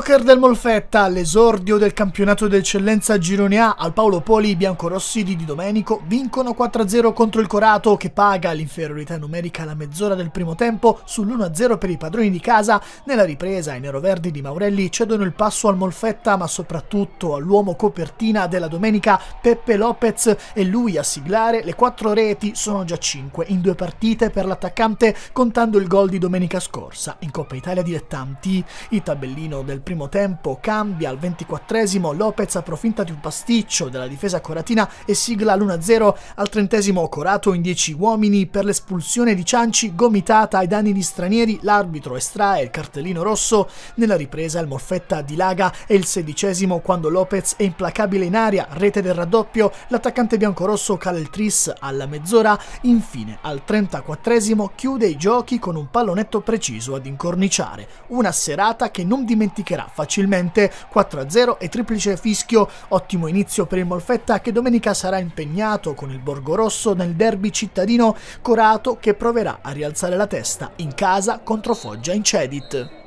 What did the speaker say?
Poker del Molfetta, l'esordio del campionato d'eccellenza Girone A al Paolo Poli i biancorossi di Di Domenico vincono 4-0 contro il Corato che paga l'inferiorità numerica alla mezz'ora del primo tempo sull'1-0 per i padroni di casa. Nella ripresa i neroverdi di Maurelli cedono il passo al Molfetta ma soprattutto all'uomo copertina della domenica Peppe Lopez e lui a siglare le quattro reti sono già 5 in due partite per l'attaccante contando il gol di domenica scorsa in Coppa Italia dilettanti. Il tabellino del primo tempo, cambia al 24 Lopez approfitta di un pasticcio della difesa coratina e sigla l'1-0 al trentesimo Corato in 10 uomini per l'espulsione di Cianci gomitata ai danni di stranieri, l'arbitro estrae il cartellino rosso, nella ripresa il Morfetta dilaga e il sedicesimo quando Lopez è implacabile in aria, rete del raddoppio, l'attaccante biancorosso cala il tris alla mezz'ora, infine al 34 chiude i giochi con un pallonetto preciso ad incorniciare, una serata che non dimenticherà vincerà facilmente 4-0 e triplice fischio, ottimo inizio per il Molfetta che domenica sarà impegnato con il Borgo Rosso nel derby cittadino corato che proverà a rialzare la testa in casa contro Foggia in Cedit.